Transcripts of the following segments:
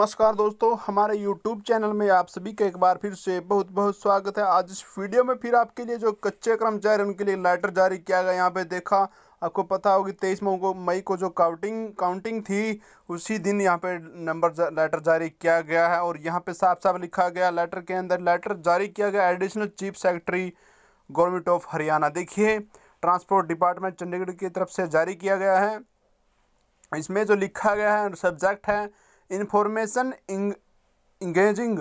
नमस्कार दोस्तों हमारे YouTube चैनल में आप सभी का एक बार फिर से बहुत बहुत स्वागत है आज इस वीडियो में फिर आपके लिए जो कच्चे कर्मचारी उनके लिए लेटर जारी किया गया यहाँ पे देखा आपको पता होगी तेईस मई को मई को जो काउंटिंग काउंटिंग थी उसी दिन यहाँ पे नंबर जा, लेटर जारी किया गया है और यहाँ पे साफ साफ लिखा गया लेटर के अंदर लेटर जारी किया गया additional chief secretary government of Haryana देखिए ट्रांसपोर्ट डिपार्टमेंट चंडीगढ़ की तरफ से जारी किया गया है इसमें जो लिखा गया है सब्जेक्ट है information engaging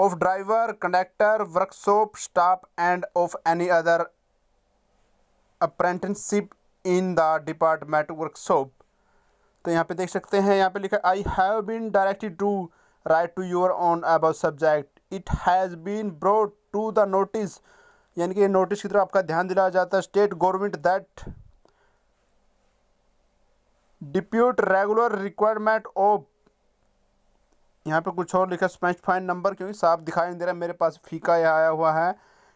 of driver conductor workshop staff and of any other apprenticeship in the department workshop तो यहाँ पे देख सकते हैं यहाँ पे लिखा I have been directed to write to your on about subject it has been brought to the notice यानी कि नोटिस की तरफ आपका ध्यान दिलाया जाता है state government that depute regular requirement of यहाँ पे कुछ और लिखा स्मैच फाइन नंबर क्योंकि साफ दिखाई नहीं दे रहा मेरे पास फीका यह आया हुआ है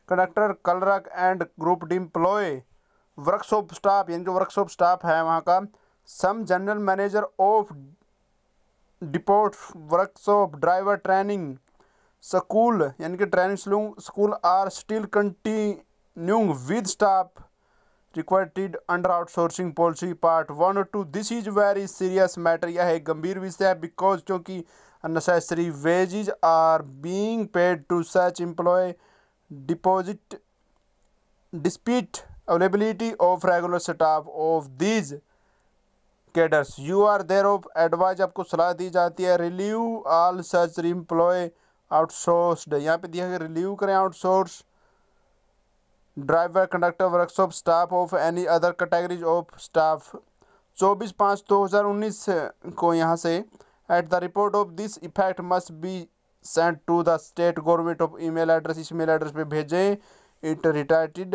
conductor clerk and group D employee workshop staff यानी जो वर्कशॉप स्टाफ है वहाँ का some general manager of depot workshop driver training school यानी कि training school are still continuing with staff recruited under outsourcing policy part one और two this is very serious matter यह एक गंभीर विषय है बिकॉज क्योंकि unnecessary wages are being paid to such employee deposit dispute availability of regular staff of these cadres you are thereof advise आपको सलाह दी जाती है relieve all such employ outsourced यहाँ पे दिया है रिलीव करें outsource driver conductor workshop staff of any other categories of staff चौबीस पाँच दो हज़ार उन्नीस को यहाँ से at the report of this effect must be send to the state government of e mail address इस मेल एड्रेस पर भेजें it reiterated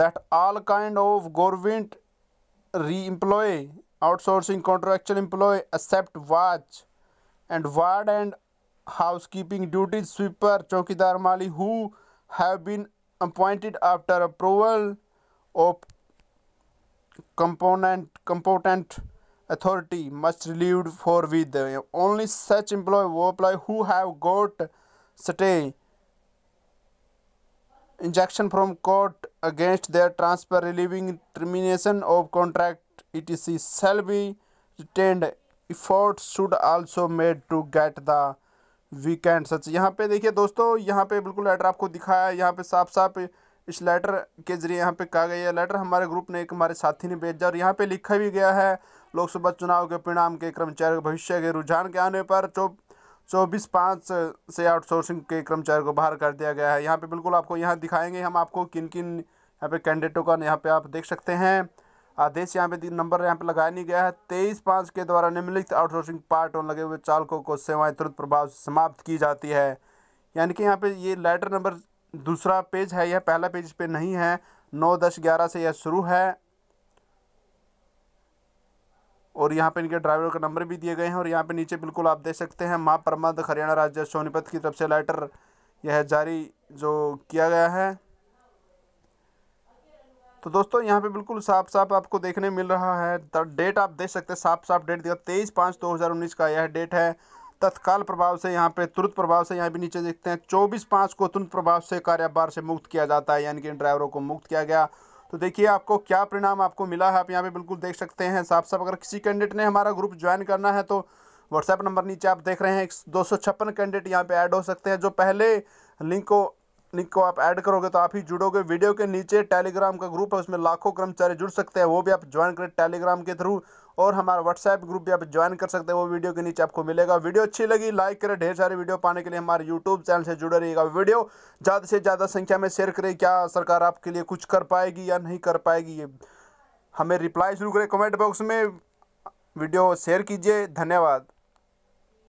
that all kind of government re employ outsourcing contractual employ except watch and ward and housekeeping duty sweeper चौकीदार माली who have been appointed after approval of component competent authority must relieved for with Only such employee who apply who have got stay injunction from court against their transfer, relieving, termination of contract, etc. shall be retained. effort should also made to get the weekend such यहाँ पे देखिए दोस्तों यहाँ पे बिल्कुल letter आपको दिखाया है यहाँ पे साफ साफ इस लेटर के जरिए यहाँ पे कहा गया है लेटर हमारे ग्रुप ने एक हमारे साथी ने भेजा और यहाँ पे लिखा भी गया है लोकसभा चुनाव के परिणाम के कर्मचारियों के भविष्य के रुझान के आने पर चौबीस पाँच से आउटसोर्सिंग के कर्मचारियों को बाहर कर दिया गया है यहाँ पे बिल्कुल आपको यहाँ दिखाएंगे हम आपको किन किन यहाँ पे कैंडिडेटों का यहाँ पे आप देख सकते हैं आदेश यहाँ पे नंबर यहाँ पे लगाया नहीं गया है तेईस पाँच के द्वारा निम्नलिखित आउटसोर्सिंग पार्ट और लगे हुए चालकों को सेवाएं तुरंत प्रभाव से समाप्त की जाती है यानी कि यहाँ पे ये लेटर नंबर दूसरा पेज है यह पहला पेज पे नहीं है नौ दस ग्यारह से यह शुरू है और यहाँ पे इनके ड्राइवर का नंबर भी दिए गए हैं और यहाँ पे नीचे बिल्कुल आप देख सकते हैं माँ प्रमद हरियाणा राज्य सोनीपत की तरफ से लेटर यह जारी जो किया गया है तो दोस्तों यहाँ पे बिल्कुल साफ साफ आपको देखने मिल रहा है डेट आप देख सकते हैं साफ साफ डेट दिया तेईस पाँच दो हज़ार उन्नीस का यह डेट है तत्काल प्रभाव से यहाँ पे तुरंत प्रभाव से यहाँ भी नीचे देखते हैं चौबीस पाँच को तुरंत प्रभाव से कार्यभार से मुक्त किया जाता है यानी कि इन ड्राइवरों को मुक्त किया गया तो देखिए आपको क्या परिणाम आपको मिला है आप यहाँ पे बिल्कुल देख सकते हैं साफ साफ अगर किसी कैंडिडेट ने हमारा ग्रुप ज्वाइन करना है तो व्हाट्सएप नंबर नीचे आप देख रहे हैं दो सौ छप्पन कैंडिडेट यहाँ पे ऐड हो सकते हैं जो पहले लिंक को लिंक को आप ऐड करोगे तो आप ही जुड़ोगे वीडियो के नीचे टेलीग्राम का ग्रुप है उसमें लाखों कर्मचारी जुड़ सकते हैं वो भी आप ज्वाइन करें टेलीग्राम के थ्रू और हमारा व्हाट्सएप ग्रुप भी आप ज्वाइन कर सकते हैं वो वीडियो के नीचे आपको मिलेगा वीडियो अच्छी लगी लाइक करें ढेर सारे वीडियो पाने के लिए हमारे यूट्यूब चैनल से जुड़े रहिएगा वीडियो ज़्यादा से ज़्यादा संख्या में शेयर करें क्या सरकार आपके लिए कुछ कर पाएगी या नहीं कर पाएगी ये हमें रिप्लाई शुरू करें कमेंट बॉक्स में वीडियो शेयर कीजिए धन्यवाद